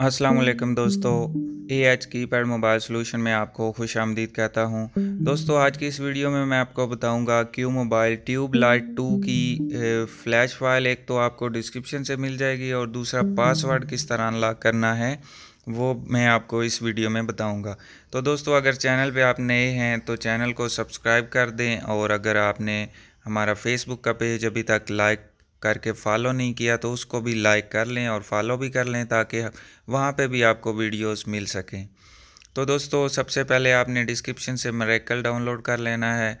असलकम दोस्तों A H keypad mobile solution में आपको खुश आमदीद कहता हूँ दोस्तों आज की इस वीडियो में मैं आपको बताऊँगा Q mobile tube light two की फ़्लैश फाइल एक तो आपको डिस्क्रिप्शन से मिल जाएगी और दूसरा पासवर्ड किस तरह अनलॉक करना है वो मैं आपको इस वीडियो में बताऊंगा तो दोस्तों अगर चैनल पर आप नए हैं तो चैनल को सब्सक्राइब कर दें और अगर आपने हमारा फेसबुक का पेज अभी तक लाइक करके फॉलो नहीं किया तो उसको भी लाइक कर लें और फॉलो भी कर लें ताकि वहाँ पे भी आपको वीडियोस मिल सकें तो दोस्तों सबसे पहले आपने डिस्क्रिप्शन से मरेकल डाउनलोड कर लेना है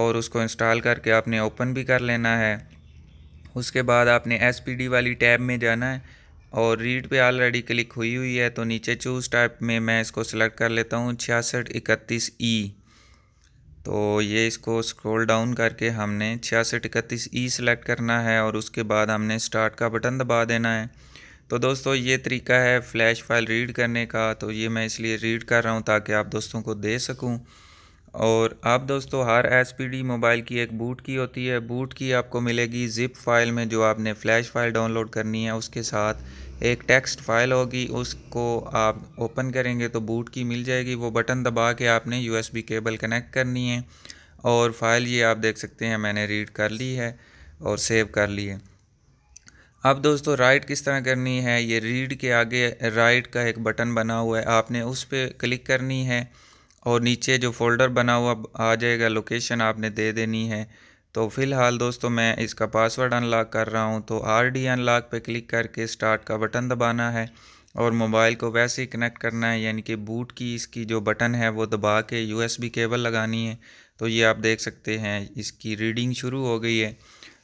और उसको इंस्टॉल करके आपने ओपन भी कर लेना है उसके बाद आपने एस वाली टैब में जाना है और रीड पे ऑलरेडी क्लिक हुई हुई है तो नीचे चूज़ टाइप में मैं इसको सेलेक्ट कर लेता हूँ छियासठ इकतीस ई e। तो ये इसको स्क्रॉल डाउन करके हमने छियासठ इकतीस ई e सेलेक्ट करना है और उसके बाद हमने स्टार्ट का बटन दबा देना है तो दोस्तों ये तरीका है फ़्लैश फाइल रीड करने का तो ये मैं इसलिए रीड कर रहा हूँ ताकि आप दोस्तों को दे सकूँ और आप दोस्तों हर एस मोबाइल की एक बूट की होती है बूट की आपको मिलेगी ज़िप फाइल में जो आपने फ़्लैश फाइल डाउनलोड करनी है उसके साथ एक टेक्स्ट फाइल होगी उसको आप ओपन करेंगे तो बूट की मिल जाएगी वो बटन दबा के आपने यूएसबी केबल कनेक्ट करनी है और फाइल ये आप देख सकते हैं मैंने रीड कर ली है और सेव कर ली है अब दोस्तों राइट किस तरह करनी है ये रीड के आगे राइट का एक बटन बना हुआ है आपने उस पर क्लिक करनी है और नीचे जो फोल्डर बना हुआ आ जाएगा लोकेशन आपने दे देनी है तो फ़िलहाल दोस्तों मैं इसका पासवर्ड अनलॉक कर रहा हूँ तो आर डी अनलॉक पर क्लिक करके स्टार्ट का बटन दबाना है और मोबाइल को वैसे ही कनेक्ट करना है यानी कि बूट की इसकी जो बटन है वो दबा के यूएसबी केबल लगानी है तो ये आप देख सकते हैं इसकी रीडिंग शुरू हो गई है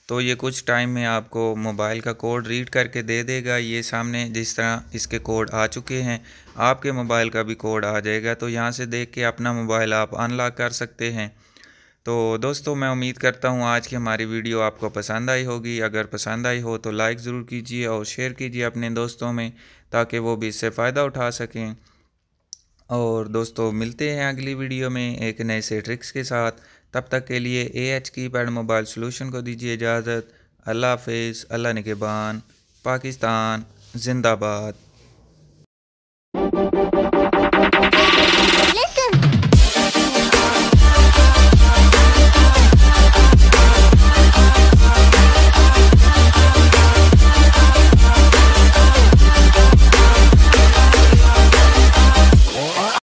तो ये कुछ टाइम में आपको मोबाइल का कोड रीड करके दे देगा ये सामने जिस तरह इसके कोड आ चुके हैं आपके मोबाइल का भी कोड आ जाएगा तो यहाँ से देख के अपना मोबाइल आप अनलॉक कर सकते हैं तो दोस्तों मैं उम्मीद करता हूँ आज की हमारी वीडियो आपको पसंद आई होगी अगर पसंद आई हो तो लाइक ज़रूर कीजिए और शेयर कीजिए अपने दोस्तों में ताकि वो भी इससे फ़ायदा उठा सकें और दोस्तों मिलते हैं अगली वीडियो में एक नए से ट्रिक्स के साथ तब तक के लिए A H keypad mobile solution को दीजिए इजाज़त अल्लाह हाफिज़ अल्लाह निगेबान पाकिस्तान जिंदाबाद